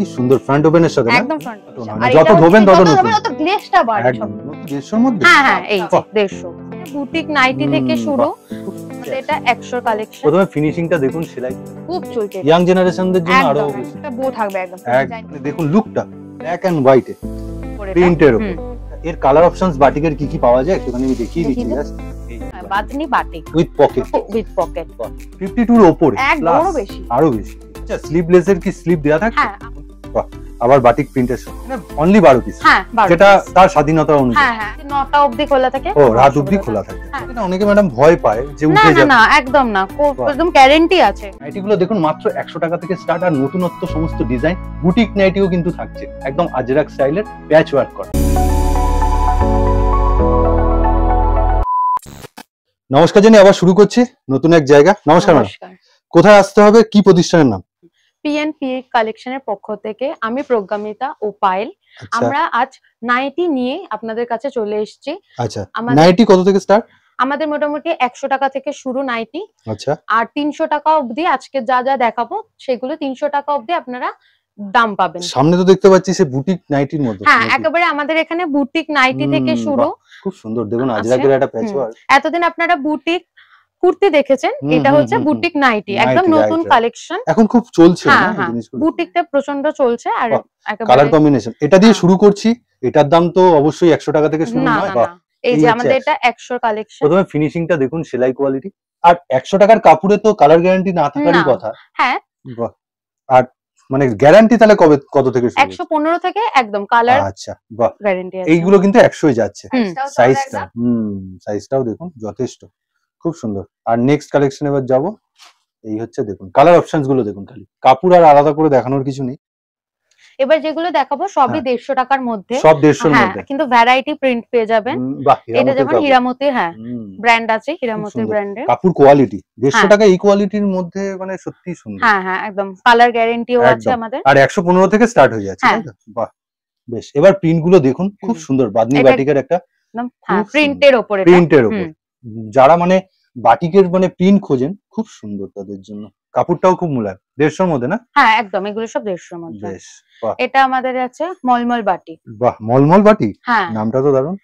কি সুন্দর ফ্রন্ট ওপেনের সাথে একদম ফ্রন্ট যত ধোবেন তত নতুন তত গ্লেসটা একদম মধ্যে হ্যাঁ হ্যাঁ এই 150 বুটিক নাইটি থেকে শুরু এটা 100 কালেকশন প্রথমে ফিনিশিংটা দেখুন সেলাই খুব চলছে ইয়াং জেনারেশনদের জন্য আরো বো থাকবে একদম মানে দেখুন লুকটা ব্ল্যাক এন্ড প্রিন্টের উপর এর কালার অপশনস বাটিকের কি কি পাওয়া যায় একটুখানি আমি দেখিয়ে দিচ্ছি just batik with pocket with pocket 52 এর উপরে এক বেশি আরো বেশি আচ্ছা স্লিভলেস এর কি স্লিভ দেয়া থাকে হ্যাঁ আবার বাটিক প্রিন্টের অনলি মানে বারো পিস হ্যাঁ, যেটা তার স্বাধীনতা অনুযায়ী হ্যাঁ, হ্যাঁ, খোলা থাকে ও রাত অবধি খোলা থাকে অনেকে ম্যাডাম ভয় পায় যে উঠে যাবে না একদম না একদম গ্যারেন্টি আছে নাইটিগুলো দেখুন মাত্র একশো টাকা থেকে স্টার্ট আর নতুনত্ব সমস্ত ডিজাইন বুটিক নাইটিও কিন্তু থাকছে একদম আজরাক স্টাইলের প্যাচ ওয়ার্ক করা নমস্কার জানি আবার শুরু করছি নতুন এক জায়গা নমস্কার কোথায় আসতে হবে কি প্রতিষ্ঠানের নাম পিএনপি কালেকশনের পক্ষ থেকে আমি প্রজ্ঞামিতা ও পায়েল আচ্ছা। আমরা আজ নাইটি নিয়ে আপনাদের কাছে চলে এসেছি আচ্ছা নাইটি কত থেকে স্টার্ট আমাদের মোটামুটি একশো টাকা থেকে শুরু নাইটি আচ্ছা আর তিনশো টাকা অবধি আজকে যা যা দেখাবো সেগুলো তিনশো টাকা অবধি আপনারা দাম পাবেন সামনে তো দেখতে পাচ্ছি সে বুটিক নাইটির মধ্যে হ্যাঁ একেবারে আমাদের এখানে বুটিক নাইটি থেকে শুরু খুব সুন্দর দেখুন আজরাকের আচ্ছা। একটা প্যাচওয়ার্ক এতদিন আপনারা বুটিক কুর্তি দেখেছেন এটা হচ্ছে বুটিক নাইটি একদম নতুন কালেকশন এখন খুব চলছে হ্যাঁ, হ্যাঁ। বুটিকটা প্রচন্ড চলছে আর কালার কম্বিনেশন এটা দিয়ে হ্যাঁ। শুরু করছি এটার দাম তো অবশ্যই একশো টাকা থেকে শুরু নয় এই যে আমাদের এটা একশো কালেকশন প্রথমে ফিনিশিংটা দেখুন সেলাই কোয়ালিটি আর একশো টাকার কাপড়ে তো কালার গ্যারান্টি না থাকারই কথা হ্যাঁ আর মানে গ্যারান্টি তাহলে কবে কত থেকে শুরু 115 থেকে একদম কালার আচ্ছা বাহ গ্যারান্টি এইগুলো কিন্তু 100 যাচ্ছে সাইজটা হুম সাইজটাও দেখুন যথেষ্ট খুব সুন্দর আর নেক্সট কালেকশন এবার যাব এই হচ্ছে দেখুন কালার অপশনস গুলো দেখুন খালি কাপড় আর আলাদা করে দেখানোর কিছু নেই এবার যেগুলো দেখাবো সবই হ্যাঁ। দেড়শো টাকার মধ্যে সব দেড়শোর হ্যাঁ, মধ্যে কিন্তু ভ্যারাইটি প্রিন্ট পেয়ে যাবেন এটা যেমন হিরামতি হ্যাঁ ব্র্যান্ড আছে হীরামতির ব্র্যান্ডের কাপড় কোয়ালিটি দেড়শো হ্যাঁ। টাকা এই কোয়ালিটির মধ্যে মানে সত্যি সুন্দর হ্যাঁ হ্যাঁ একদম কালার গ্যারেন্টিও আছে আমাদের আর একশো পনেরো থেকে স্টার্ট হয়ে যাচ্ছে বাহ বেশ এবার প্রিন্ট গুলো দেখুন খুব সুন্দর বাদনি বাটিকের একটা প্রিন্টের ওপরে প্রিন্টের ওপর যারা মানে বাটিকের মানে প্রিন্ট খোঁজেন খুব সুন্দর তাদের জন্য কাপড়টাও খুব মোলায়েম দেড়শোর মধ্যে না হ্যাঁ একদম এগুলো সব দেড়শোর মধ্যে বেশ এটা আমাদের আছে মলমল বাটি বাহ মলমল বাটি হ্যাঁ নামটা তো দারুণ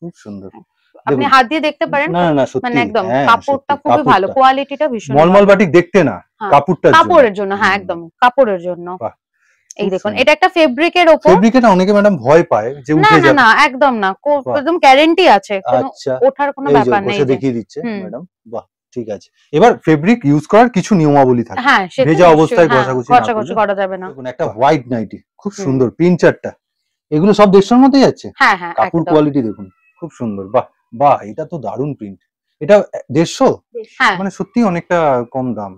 খুব সুন্দর হ্যাঁ। আপনি হাত দিয়ে দেখতে পারেন না না সত্যি মানে একদম হ্যাঁ, কাপড়টা খুবই ভালো কোয়ালিটিটা ভীষণ মলমল বাটিক দেখতে না হ্যাঁ। কাপড়টা কাপড়ের জন্য হ্যাঁ একদম কাপড়ের জন্য এই দেখুন আচ্ছা। এটা একটা ফেব্রিকের ওপর ফেব্রিকটা অনেকে ম্যাডাম ভয় পায় যে উঠে যাবে না না একদম না একদম গ্যারান্টি আছে কোনো আচ্ছা। ওঠার কোনো ব্যাপার নেই বসে দেখিয়ে দিচ্ছে ম্যাডাম বাহ ঠিক আছে এবার ফেব্রিক ইউজ করার কিছু নিয়মাবলী থাকে হ্যাঁ, ভেজা অবস্থায় হ্যাঁ, ঘষাঘষি ঘষাঘষি করা যাবে না দেখুন একটা হোয়াইট নাইটি খুব সুন্দর পিন এগুলো সব দেড়শোর মধ্যেই আছে হ্যাঁ হ্যাঁ কাপড় কোয়ালিটি দেখুন খুব সুন্দর বাহ বাহ এটা তো দারুণ প্রিন্ট এটা দেড়শো হ্যাঁ। মানে সত্যি অনেকটা কম দাম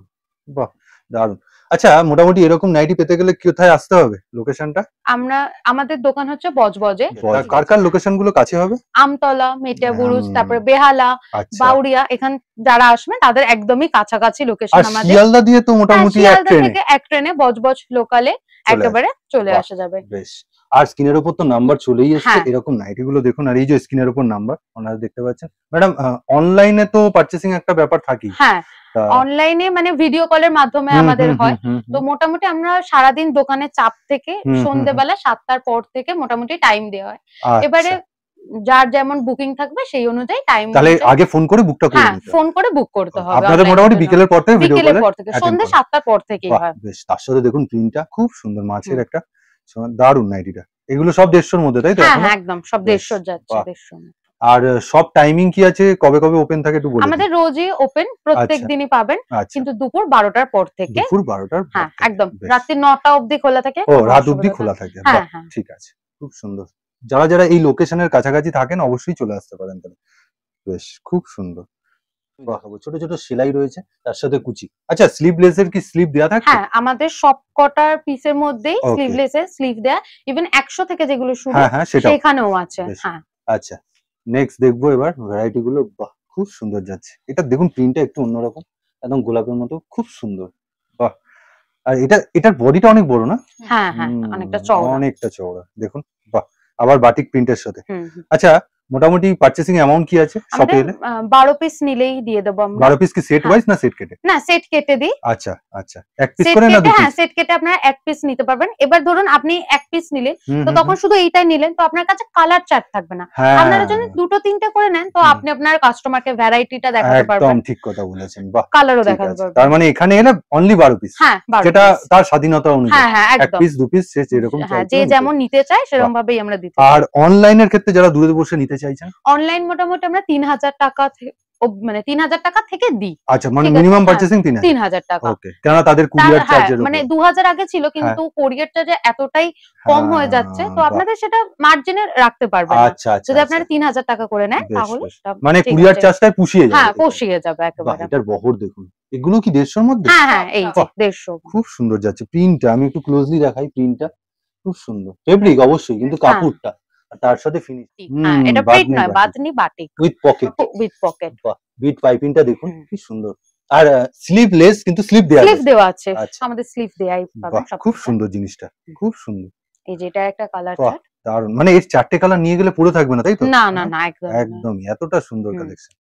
বাহ দারুণ আচ্ছা মোটামুটি এরকম নাইটি পেতে গেলে কোথায় আসতে হবে লোকেশনটা আমরা আমাদের দোকান হচ্ছে বজবজে কার কার লোকেশন গুলো কাছে হবে আমতলা মেটিয়াবুরুজ তারপরে বেহালা আচ্ছা। বাউরিয়া এখান যারা আসবে তাদের একদমই কাছাকাছি লোকেশন আমাদের শিয়ালদা দিয়ে তো হ্যাঁ, মোটামুটি এক ট্রেনে এক ট্রেনে বজবজ লোকালে একেবারে চলে আসা যাবে বেশ আর স্কিনের উপর তো নাম্বার চলেই এসছে হ্যাঁ। এরকম নাইটি গুলো দেখুন আর এই যে স্কিনের উপর নাম্বার ওনারা দেখতে পাচ্ছেন ম্যাডাম অনলাইনে তো পার্চেসিং একটা ব্যাপার থাকি অনলাইনে হ্যাঁ, মানে ভিডিও কলের মাধ্যমে আমাদের হয় তো মোটামুটি আমরা সারাদিন দোকানে চাপ থেকে সন্ধেবেলা সাতটার পর থেকে মোটামুটি টাইম দেওয়া হয় আচ্ছা। এবারে যার যেমন বুকিং থাকবে সেই অনুযায়ী টাইম তাহলে আগে ফোন করে বুকটা করে ফোন হ্যাঁ, করে বুক করতে আচ্ছা, হবে আপনাদের মোটামুটি বিকেলের পর থেকে ভিডিও কলের পর থেকে সন্ধ্যা 7টার পর থেকে হয় বেশ তার সাথে দেখুন প্রিন্টটা খুব সুন্দর মাছের একটা দারুন নাইটিটা এগুলো সব দেশের মধ্যে তাই তো হ্যাঁ, হ্যাঁ একদম সব দেড়শো যাচ্ছে দেড়শো আর সব টাইমিং কি আছে কবে কবে ওপেন থাকে একটু বলুন আমাদের রোজই ওপেন প্রত্যেক আচ্ছা। দিনই পাবেন আচ্ছা। কিন্তু দুপুর 12টার পর থেকে দুপুর 12টার হ্যাঁ একদম রাত্রি 9টা অবধি খোলা থাকে ও রাত অবধি খোলা থাকে হ্যাঁ, হ্যাঁ। ঠিক আছে খুব সুন্দর যারা যারা এই লোকেশনের কাছাকাছি থাকেন অবশ্যই চলে আসতে পারেন তাহলে বেশ খুব সুন্দর দেখাবো ছোট ছোট সেলাই রয়েছে তার সাথে কুচি আচ্ছা স্লিভলেস এর কি স্লিভ দেওয়া থাকে হ্যাঁ আমাদের সব কটার পিসের মধ্যেই স্লিভলেস এর স্লিভ দেয়া ইভেন 100 থেকে যেগুলো শুরু হ্যাঁ, হ্যাঁ, সেখানেও আছে হ্যাঁ আচ্ছা নেক্সট দেখবো এবার ভ্যারাইটি গুলো বাহ খুব সুন্দর যাচ্ছে এটা দেখুন প্রিন্টটা একটু অন্যরকম একদম গোলাপের মতো খুব সুন্দর বাহ আর এটা এটার বডিটা অনেক বড় না হ্যাঁ হ্যাঁ অনেকটা চওড়া অনেকটা চওড়া দেখুন বাহ আবার বাটিক প্রিন্টের সাথে আচ্ছা মোটামুটি পারচেসিং অ্যামাউন্ট কি আছে শপে এলে 12 পিস নিলেই দিয়ে দেব আমরা 12 পিস কি সেট ওয়াইজ হ্যাঁ। না সেট কেটে না সেট কেটে দিই আচ্ছা আচ্ছা এক পিস করে না দু হ্যাঁ সেট কেটে আপনারা এক পিস নিতে পারবেন এবার ধরুন আপনি এক পিস নিলেন তো তখন শুধু এইটাই নিলেন তো আপনার কাছে কালার চার্ট থাকবে না হ্যাঁ। আপনারা যদি দুটো তিনটে করে নেন তো আপনি আপনার কাস্টমারকে ভ্যারাইটিটা দেখাতে পারবেন একদম ঠিক কথা বলেছেন বাহ কালারও দেখাতে পারবেন তার মানে এখানে এলে অনলি 12 পিস হ্যাঁ যেটা তার স্বাধীনতা অনুযায়ী হ্যাঁ, এক পিস দু পিস সে যেরকম চাই যে যেমন নিতে চায় সেরকম ভাবেই আমরা দিতে আর অনলাইনের ক্ষেত্রে যারা দূরে বসে নিতে চাইছেন অনলাইন মোটামুটি আমরা তিন হাজার টাকা মানে তিন হাজার টাকা থেকে দিই আচ্ছা মানে মিনিমাম হ্যাঁ, পারচেসিং তিন হাজার টাকা কেন তাদের কুরিয়ার চার্জ হ্যাঁ, মানে দু হাজার আগে ছিল হ্যাঁ। কিন্তু কুরিয়ার চার্জ এতটাই কম হয়ে যাচ্ছে তো আপনাদের সেটা মার্জিনে রাখতে পারবেন আচ্ছা, আচ্ছা যদি আপনারা আচ্ছা। তিন হাজার টাকা করে নেন তাহলে মানে কুরিয়ার চার্জটাই পুষিয়ে যাবে হ্যাঁ পুষিয়ে যাবে একেবারে এটার বহর দেখুন এগুলো কি দেড়শোর মধ্যে হ্যাঁ হ্যাঁ এই দেড়শো খুব সুন্দর যাচ্ছে প্রিন্টটা আমি একটু ক্লোজলি দেখাই প্রিন্টটা খুব সুন্দর ফেব্রিক অবশ্যই কিন্তু কাপড়টা তার সাথে ফিনিশ হ্যাঁ, এটা প্লেট নয় বাদনি batik with pocket with pocket bit পাইপিংটা দেখুন কি সুন্দর আর স্লিভলেস কিন্তু স্লিভ দেওয়া স্লিভ দেওয়া আছে আচ্ছা। আমাদের স্লিভ দেয়াই পাবেন খুব সুন্দর জিনিসটা খুব সুন্দর এই যেটা একটা কালার চার্ট দারুন মানে চারটে কালার নিয়ে গেলে পুরো থাকবে না তাই তো না না না হ্যাঁ। একদম এতটা সুন্দর কালেকশন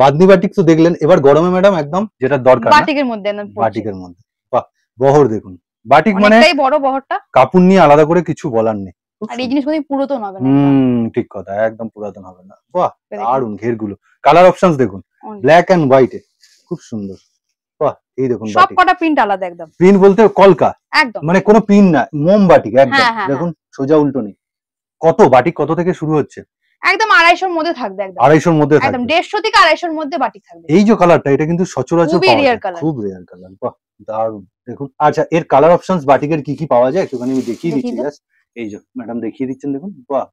বাদনি বাটিক তো দেখলেন এবার গরমে ম্যাডাম একদম যেটা দরকার বাটিকের মধ্যে বাটিকের মধ্যে বাহ বহর দেখুন বাটিক মানে বড় বহরটা কাপড় নিয়ে আলাদা করে কিছু বলার নেই আর এই জিনিস পুরাতন হবে না হুম ঠিক কথা একদম পুরাতন হবে না বাহ দারুন ঘেরগুলো কালার অপশনস দেখুন ব্ল্যাক এন্ড হোয়াইটে খুব সুন্দর বাহ এই দেখুন সব কটা প্রিন্ট আলাদা একদম প্রিন্ট বলতে কলকা একদম মানে কোনো প্রিন্ট না মোমবাটি একদম হ্যাঁ, হ্যাঁ, দেখুন হ্যাঁ। সোজা উল্টো নেই কত বাটিক কত থেকে শুরু হচ্ছে একদম আড়াইশোর মধ্যে থাকবে একদম আড়াইশোর মধ্যে একদম দেড়শো থেকে আড়াইশোর মধ্যে বাটিক থাকবে এই যে কালারটা এটা কিন্তু সচরাচর খুব রেয়ার কালার খুব রেয়ার কালার বাহ দারুন দেখুন আচ্ছা এর কালার অপশনস বাটিকের কি কি পাওয়া যায় একটুখানি আমি দেখিয়ে দিচ্ছি জাস্ট এই যে ম্যাডাম দেখিয়ে দিচ্ছেন দেখুন বাহ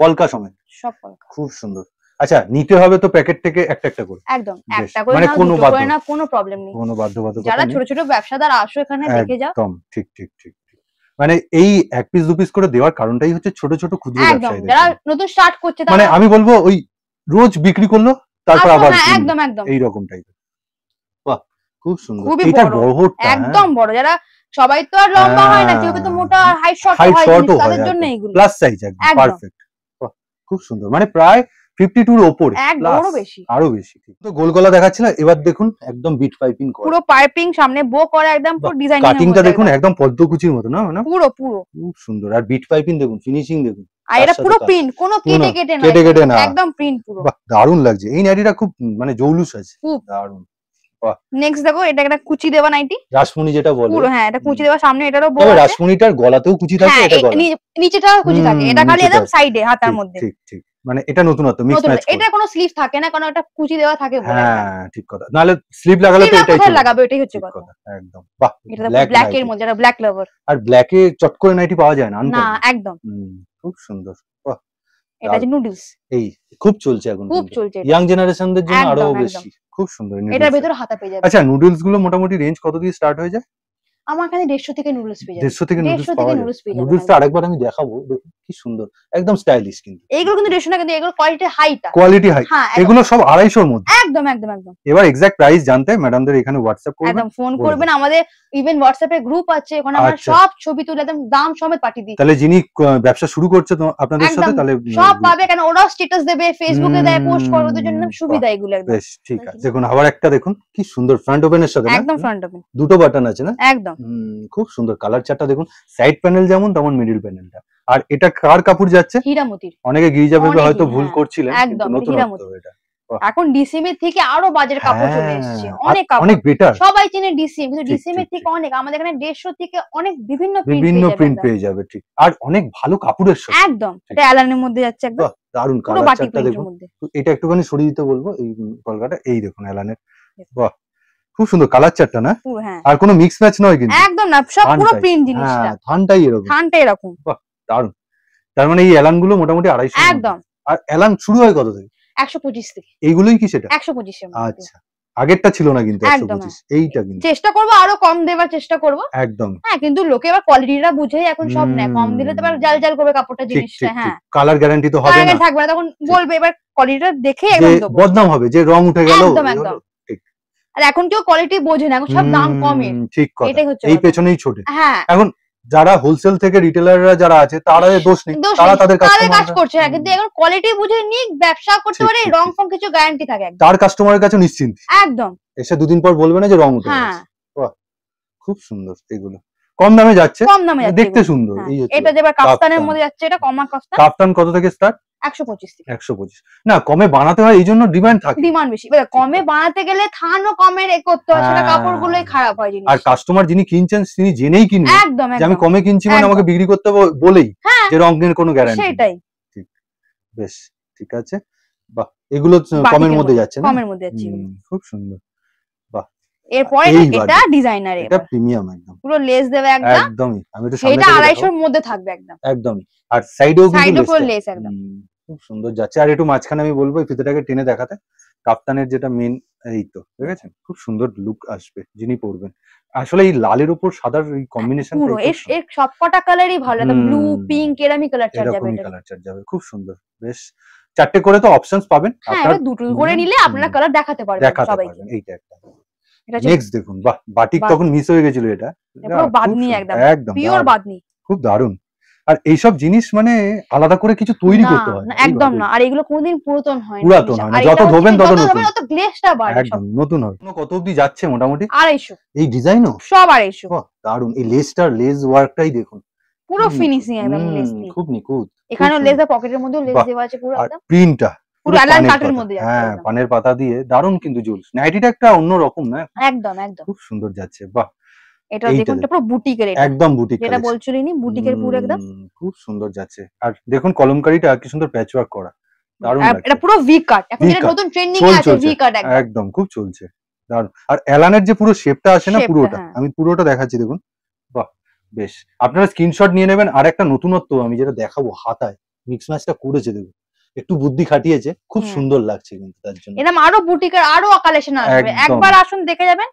কলকা সমেত সব কলকা খুব সুন্দর আচ্ছা নিতে হবে তো প্যাকেট থেকে একটা একটা করে একদম একটা করে মানে কোনো না কোনো প্রবলেম নেই কোনো বাধ্যবাধকতা যারা ছোট ছোট ব্যবসাদার আসো এখানে দেখে যাও একদম ঠিক ঠিক ঠিক মানে এই এক পিস দু পিস করে দেওয়ার কারণটাই হচ্ছে ছোট ছোট ক্ষুদ্র ব্যবসায়ীদের যারা নতুন স্টার্ট করছে মানে আমি বলবো ওই রোজ বিক্রি করলো তারপর আবার হ্যাঁ, একদম একদম এই রকম টাইপের বাহ খুব সুন্দর এটা বড় হ্যাঁ। একদম বড় যারা সবাই তো আর লম্বা হয় না কেউ হ্যাঁ। মোটা আর হাই শর্ট হয় তাদের জন্য এগুলো প্লাস সাইজ একদম পারফেক্ট খুব সুন্দর মানে প্রায় 52 এর উপরে আরো বেশি আরো বেশি তো গোল গলা দেখাচ্ছিল এবার দেখুন একদম বিট পাইপিং করা পুরো পাইপিং সামনে বো করা একদম পুরো ডিজাইন কাটিংটা দেখুন একদম পদ্মকুচির মতো না না পুরো পুরো খুব সুন্দর আর বিট পাইপিং দেখুন ফিনিশিং দেখুন আর এটা পুরো প্রিন্ট কোনো কেটে কেটে না কেটে কেটে না একদম প্রিন্ট পুরো দারুন লাগছে এই নারীটা খুব মানে জৌলুস আছে খুব দারুন নেক্সট দেখো এটা একটা কুচি দেওয়া যেটা হ্যাঁ এটা কুচি সামনে গলাতেও কুচি থাকে হ্যাঁ, নিচেটা কুচি থাকে এটা খালি একদম সাইডে মধ্যে ঠিক মানে এটা নতুনত্ব এটা কোনো থাকে না কোনো একটা কুচি দেওয়া থাকে হ্যাঁ ঠিক কথা লাগাবে এটাই হচ্ছে কথা একদম বাহ এটা ব্ল্যাক এর মধ্যে ব্ল্যাক আর চট করে নাইটি পাওয়া যায় না না একদম খুব সুন্দর এটা যে নুডলস এই খুব চলছে এখন খুব চলছে ইয়াং জেনারেশনদের জন্য আরো বেশি খুব সুন্দর এটার ভেতর হাতা পেয়ে যাবে আচ্ছা নুডলস গুলো মোটামুটি রেঞ্জ কত দিয়ে স্টার্ট হয়ে যায় আমার কাছে দেড়শো থেকে নুডলস পেয়ে যাবে দেড়শো থেকে নুডলস পাওয়া আরেকবার আমি দেখাবো কি সুন্দর একদম স্টাইলিশ কিন্তু কিন্তু দেড়শো না কিন্তু এগুলো কোয়ালিটি কোয়ালিটি হাই এগুলো সব আড়াইশোর মধ্যে একদম একদম একদম এবার এক্সাক্ট প্রাইস জানতে ম্যাডামদের এখানে হোয়াটসঅ্যাপ করবেন একদম ফোন করবেন আমাদের ইভেন হোয়াটসঅ্যাপে গ্রুপ আছে ওখানে আমরা আচ্ছা। সব ছবি তুলে একদম দাম সমেত পাঠিয়ে দিই তাহলে যিনি ব্যবসা শুরু করছে আপনাদের সাথে তাহলে সব পাবে কেন ওরা স্ট্যাটাস দেবে ফেসবুকে দেয় পোস্ট করবে ওদের জন্য সুবিধা এগুলো একদম বেশ ঠিক আছে দেখুন আবার একটা দেখুন কি সুন্দর ফ্রন্ট ওপেনের সাথে একদম ফ্রন্ট ওপেন দুটো বাটন আছে না একদম খুব সুন্দর কালার চারটা দেখুন সাইড প্যানেল যেমন তেমন মিডিল প্যানেলটা আর এটা কার কাপড় যাচ্ছে হীরামতির অনেকে গিরিজা ভেবে হয়তো ভুল করছিলেন একদম এটা এখন ডিসিএম এর থেকে আরো বাজার কাপড় চলে হ্যাঁ, এসেছে অনেক কাপড় অনেক বেটার সবাই চিনে ডিসিএম কিন্তু ডিসিএম এর থেকে অনেক আমাদের এখানে দেড়শো থেকে অনেক বিভিন্ন প্রিন্ট বিভিন্ন প্রিন্ট পেয়ে যাবে ঠিক আর অনেক ভালো কাপড়ের সাথে একদম এটা অ্যালানের মধ্যে যাচ্ছে একদম দারুন কালার চারটা দেখুন এটা একটুখানি সরিয়ে দিতে বলবো এই কলকাটা এই দেখুন অ্যালানের বাহ খুব সুন্দর কালার চারটা না হ্যাঁ। আর কোন মিক্স ম্যাচ নয় কিন্তু একদম না সব পুরো প্রিন্ট জিনিসটা থানটাই হ্যাঁ, এরকম থানটাই এরকম বাহ দারুন তার মানে এই এলান গুলো মোটামুটি আড়াইশো একদম আর এলান শুরু হয় কত থেকে একশো পঁচিশ থেকে এইগুলোই কি সেটা একশো পঁচিশের আচ্ছা আগেরটা ছিল না কিন্তু একশো পঁচিশ হ্যাঁ। এইটা কিন্তু চেষ্টা করবো আরো কম দেওয়ার চেষ্টা করব একদম হ্যাঁ কিন্তু লোকে আবার কোয়ালিটিটা বুঝেই এখন সব নেয় কম দিলে তো আবার জাল জাল করবে কাপড়টা জিনিসটা হ্যাঁ কালার গ্যারান্টি তো হবে না থাকবে না তখন বলবে এবার কোয়ালিটিটা দেখে একদম বদনাম হবে যে রং উঠে গেল একদম একদম আর এখন কেউ কোয়ালিটি বোঝে না এখন সব দাম কমে ঠিক কথা এই পেছনেই ছোটে হ্যাঁ এখন যারা হোলসেল থেকে রিটেলাররা যারা আছে তারা দোষ নেই তারা তাদের কাজ করছে না হ্যাঁ, কিন্তু এখন কোয়ালিটি বুঝে নিক ব্যবসা করতে পারে রং ফং কিছু গ্যারান্টি থাকে তার কাস্টমারের কাছে নিশ্চিন্ত একদম এসে দুদিন পর বলবে না যে রং উঠে হ্যাঁ। খুব সুন্দর এগুলো কম দামে যাচ্ছে কম দামে দেখতে সুন্দর হ্যাঁ, এটা যে এবার মধ্যে যাচ্ছে এটা কমা কাফতান কত থেকে স্টার্ট না কমে বানাতে হয় ডিমান্ড ডিমান্ড কমে বানাতে গেলে হ্যাঁ। আর কাস্টমার যিনি কিনছেন তিনি জেনেই কিনবেন একদম আমি কমে কিনছি মানে আমাকে বিক্রি করতে বলেই হ্যাঁ। যে রঙের কোন গ্যারান্টি সেটাই ঠিক বেশ ঠিক আছে বাহ এগুলো কমের মধ্যে যাচ্ছে কমের মধ্যে যাচ্ছে খুব সুন্দর বাহ এরপরে এটা ডিজাইনার এটা প্রিমিয়াম একদম পুরো লেস দেবে একদম একদমই আমি মধ্যে থাকবে একদম একদমই আর সাইডেও সাইডে লেস একদম খুব সুন্দর যাচ্ছে আর একটু মাঝখানে আমি বলবো এই টেনে দেখাতে কাপ্তানের যেটা মেন এই তো ঠিক আছে খুব সুন্দর লুক আসবে যিনি পরবেন আসলে এই লালের উপর সাদার এই কম্বিনেশন পুরো এর সবকটা কালারই ভালো একদম ব্লু পিঙ্ক এরমই কালার চার্ট যাবে কালার চার্ট যাবে খুব সুন্দর বেশ চারটে করে তো অপশনস পাবেন হ্যাঁ, আপনারা দুটো করে নিলে আপনারা কালার দেখাতে পারবেন এইটা একটা নেক্সট দেখুন বাহ বাটিক তখন মিস হয়ে গেছিল এটা বাদনি একদম একদম পিওর বাদনি খুব দারুণ আর এইসব জিনিস মানে আলাদা করে কিছু তৈরি করতে হয় একদম না আর এগুলো কোনোদিন পুরাতন হয় পুরাতন হয় যত ধোবেন তত নতুন তত একদম নতুন হয় কত অবধি যাচ্ছে মোটামুটি আড়াইশো এই ডিজাইনও সব আড়াইশো দারুন এই লেসটার লেস ওয়ার্কটাই দেখুন পুরো ফিনিশিং একদম খুব নিখুঁত এখানেও লেস পকেটের মধ্যেও লেস দেওয়া আছে পুরো একদম প্রিন্টটা পুরো কাটের মধ্যে হ্যাঁ পানের পাতা দিয়ে দারুন কিন্তু জুলস নাইটিটা একটা অন্য রকম না একদম একদম খুব সুন্দর যাচ্ছে বাহ এটা দেখুন এটা পুরো বুটিকের এটা একদম বুটিক বুটিকের পুরো একদম খুব সুন্দর যাচ্ছে আর দেখুন কলমকারিটা কি সুন্দর প্যাচ ওয়ার্ক করা দারুণ এটা পুরো ভি কাট এখন নতুন ট্রেন্ডিং আছে ভি কাট একদম খুব চলছে দারুন আর অ্যালানের যে পুরো শেপটা আছে না পুরোটা হ্যাঁ। আমি পুরোটা দেখাচ্ছি দেখুন বাহ বেশ আপনারা স্ক্রিনশট নিয়ে নেবেন আর একটা নতুনত্ব আমি যেটা দেখাবো হাতায় মিক্স ম্যাচটা করেছে দেখুন একটু বুদ্ধি খাটিয়েছে খুব সুন্দর লাগছে কিন্তু তার জন্য এরকম আরো বুটিকের আরো কালেকশন আসবে একবার আসুন দেখে যাবেন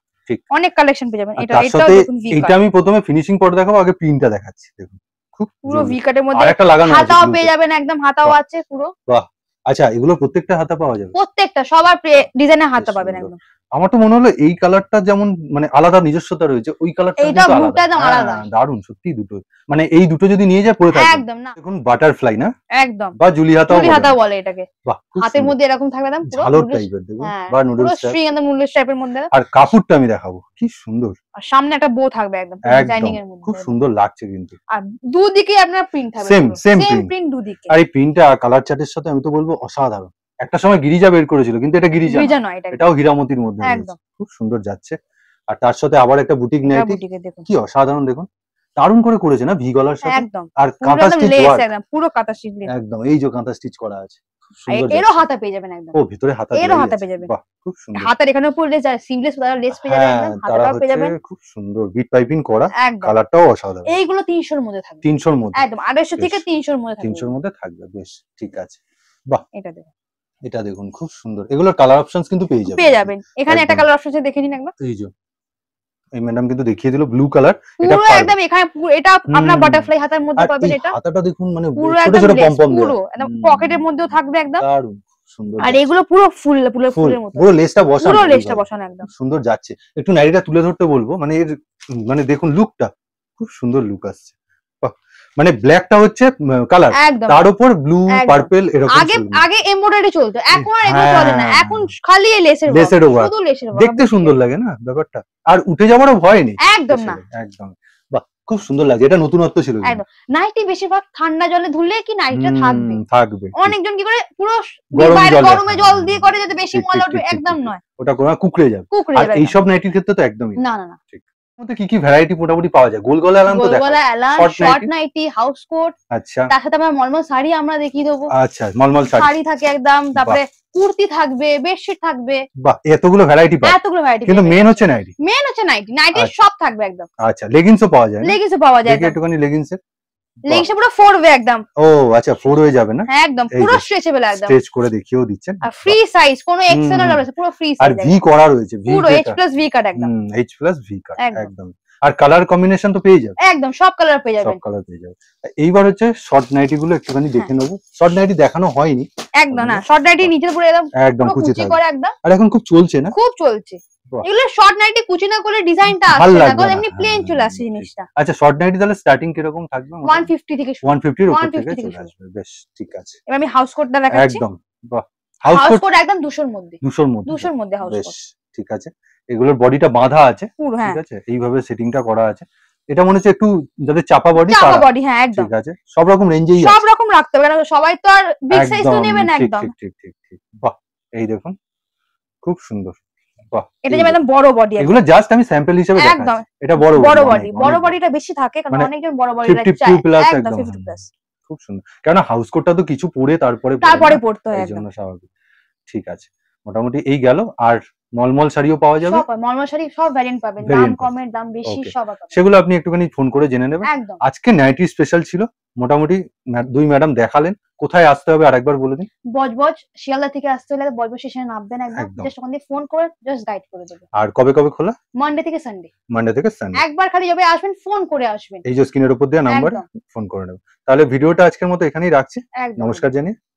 অনেক কালেকশন পেয়ে যাবেন এটা এটাও দেখুন এটা আমি প্রথমে ফিনিশিং পরে দেখাবো আগে প্রিন্টটা দেখাচ্ছি দেখুন খুব পুরো ভি কাটের মধ্যে একটা লাগানো হাতাও পেয়ে যাবেন একদম হাতাও আছে পুরো বাহ আচ্ছা এগুলো প্রত্যেকটা হাতা পাওয়া যাবে প্রত্যেকটা সবার ডিজাইনে হাতা পাবেন একদম আমার তো মনে হলো এই কালারটা যেমন মানে আলাদা নিজস্বতা রয়েছে ওই কালারটা হ্যাঁ, দারুন সত্যি দুটো মানে এই দুটো যদি নিয়ে যায় পরে থাকবে একদম না দেখুন বাটারফ্লাই না একদম বা জুলিহাতা জুলিহাতা বলে এটাকে হাতের মধ্যে এরকম থাকবে না পুরো টাইপের দেখুন হ্যাঁ, বা নুডলস স্ট্রিং নুডলস টাইপের মধ্যে আর কাপড়টা আমি দেখাবো কি সুন্দর আর সামনে একটা বো থাকবে একদম ডিজাইনিং এর মধ্যে খুব সুন্দর লাগছে কিন্তু আর দুদিকে আপনার প্রিন্ট থাকবে সেম সেম প্রিন্ট দুদিকে আর এই প্রিন্টটা কালার চার্টের সাথে আমি তো বলবো অসাধারণ একটা সময় গিরিজা বের করেছিল কিন্তু এটা গিরিজা এটাও হীরামতির মধ্যে খুব সুন্দর যাচ্ছে আর তার সাথে আবার একটা বুটিক নাইটি কি অসাধারণ দেখুন দারুণ করে করেছে না ভি গলার সাথে একদম আর কাঁথা স্টিচ একদম পুরো কাঁথা স্টিচ একদম এই যে কাঁথা স্টিচ করা আছে এরও হাতা পেয়ে যাবেন একদম ও ভিতরে হাতা এরও হাতা পেয়ে যাবেন বাহ খুব সুন্দর হাতার এখানে উপর লেস আর সিমলেস লেস পেয়ে যাবেন হ্যাঁ, হাতাটাও পেয়ে যাবেন খুব সুন্দর বিট পাইপিং করা কালারটাও অসাধারণ এইগুলো 300 এর মধ্যে থাকবে 300 এর মধ্যে একদম 250 থেকে 300 এর মধ্যে থাকবে 300 এর মধ্যে থাকবে বেশ ঠিক আছে বাহ এটা দেখুন এটা দেখুন খুব সুন্দর এগুলো কালার অপশনস কিন্তু পেয়ে যাবেন পেয়ে যাবেন এখানে একটা কালার অপশন আছে দেখে নিন একবার এই যে এই ম্যাডাম কিন্তু দেখিয়ে দিল ব্লু কালার এটা পুরো একদম এখানে এটা আপনার বাটারফ্লাই হাতার মধ্যে পাবেন এটা হাতাটা দেখুন মানে ছোট ছোট পম পম পুরো পকেটের মধ্যেও থাকবে একদম দারুণ সুন্দর আর এগুলো পুরো ফুল ফুল ফুলের মতো পুরো লেসটা বসানো পুরো লেসটা বসানো একদম সুন্দর যাচ্ছে একটু নারীটা তুলে ধরতে বলবো মানে এর মানে দেখুন লুকটা খুব সুন্দর লুক আসছে মানে ব্ল্যাকটা হচ্ছে কালার তার উপর ব্লু পার্পল এরকম আগে আগে এমব্রয়ডারি চলতো এখন আর এগুলো চলে না হ্যাঁ। এখন খালি লেসের লেসের ওয়ার্ক শুধু লেসের ওয়ার্ক দেখতে সুন্দর লাগে না ব্যাপারটা আর উঠে যাওয়ারও ভয় নেই একদম না একদম বাহ খুব সুন্দর লাগে এটা নতুনত্ব ছিল নাইটি বেশিরভাগ ঠান্ডা জলে ধুলে কি নাইটিটা থাকবে থাকবে অনেকজন কি করে পুরো গরমে জল দিয়ে করে যাতে বেশি ময়লা একদম নয় ওটা কোনো কুকড়ে যাবে আর এইসব নাইটির ক্ষেত্রে তো একদমই না না না ঠিক মধ্যে হাউস কোট আচ্ছা। তার সাথে মলমল শাড়ি আমরা দেখিয়ে দেবো আচ্ছা, মলমল শাড়ি থাকে একদম তারপরে কুর্তি থাকবে বেডশিট থাকবে বাহ এতগুলো ভ্যারাইটি এতগুলো ভ্যারাইটি কিন্তু মেন হচ্ছে নাইটি মেন হচ্ছে নাইটি আচ্ছা। নাইটি সব থাকবে একদম আচ্ছা লেগিংসও পাওয়া যায় লেগিংসও পাওয়া যায় একটুখানি লেগিংসের লেগিংসটা পুরো ফোর ওয়ে একদম ও আচ্ছা ফোর ওয়ে যাবে না একদম পুরো স্ট্রেচেবল একদম স্ট্রেচ করে দেখিয়েও দিচ্ছেন আর ফ্রি সাইজ কোনো এক্সেল আর আছে পুরো ফ্রি সাইজ আর ভি করা রয়েছে ভি পুরো এইচ প্লাস ভি কাট একদম এইচ প্লাস ভি কাট একদম আর কালার কম্বিনেশন তো পেয়ে যাবে একদম সব কালার পেয়ে যাবে সব কালার পেয়ে যাবে এইবার হচ্ছে শর্ট নাইটি গুলো একটুখানি হ্যাঁ। দেখে নেবো শর্ট নাইটি দেখানো হয়নি একদম না শর্ট নাইটি নিচে পুরো একদম একদম কুচি করে একদম আর এখন খুব চলছে না খুব চলছে এগুলো শর্ট নাইটে কুচি না করে ডিজাইনটা হ্যাঁ, হ্যাঁ, হ্যাঁ, আসে না কারণ এমনি প্লেন চলে আসে জিনিসটা আচ্ছা শর্ট নাইটে তাহলে স্টার্টিং কি রকম থাকবে 150 থেকে 150 এর উপর থেকে চলে আসবে বেশ ঠিক আছে এবার আমি হাউস কোটটা দেখাচ্ছি একদম হাউস কোট একদম 200 এর মধ্যে 200 এর মধ্যে 200 এর মধ্যে হাউস কোট ঠিক আছে এগুলোর বডিটা বাঁধা আছে ঠিক আছে এইভাবে সেটিংটা করা আছে এটা মনে হচ্ছে একটু যাদের চাপা বডি চাপা বডি হ্যাঁ একদম ঠিক আছে সব রকম রেঞ্জেই সব রকম রাখতে হবে কারণ সবাই তো আর বিগ সাইজ তো নেবে না একদম ঠিক ঠিক ঠিক ঠিক বাহ এই দেখুন খুব সুন্দর এটা যে ম্যাডাম বড় বডি এগুলো জাস্ট আমি স্যাম্পল হিসেবে একদম এটা বড় বড় বডি বড় বডিটা বেশি থাকে কারণ মানে অনেকজন বড় বডি চায় একদম 50 প্লাস খুব সুন্দর কারণ হাউস কোটটা তো কিছু পরে তারপরে তারপরে পড়তে হয় একদম স্বাভাবিক ঠিক আছে মোটামুটি এই গেল আর মলমল শাড়িও পাওয়া যাবে মলমল শাড়ি সব ভ্যারিয়েন্ট পাবেন দাম কমের দাম বেশি সব সেগুলো আপনি একটুখানি ফোন করে জেনে নেবেন আজকে নাইটি স্পেশাল ছিল মোটামুটি দুই ম্যাডাম দেখালেন কোথায় আসতে হবে আরেকবার বলে দিন বজবজ শিয়ালদা থেকে আসতে হলে বজবজ স্টেশনে নামবেন একদম জাস্ট ওখান ফোন করে জাস্ট গাইড করে দেবে আর কবে কবে খোলা মানডে থেকে সানডে মানডে থেকে সানডে একবার খালি যাবে আসবেন ফোন করে আসবেন এই যে স্ক্রিনের উপর দেওয়া নাম্বার ফোন করে নেবেন তাহলে ভিডিওটা আজকের মতো এখানেই রাখছি নমস্কার জানিয়ে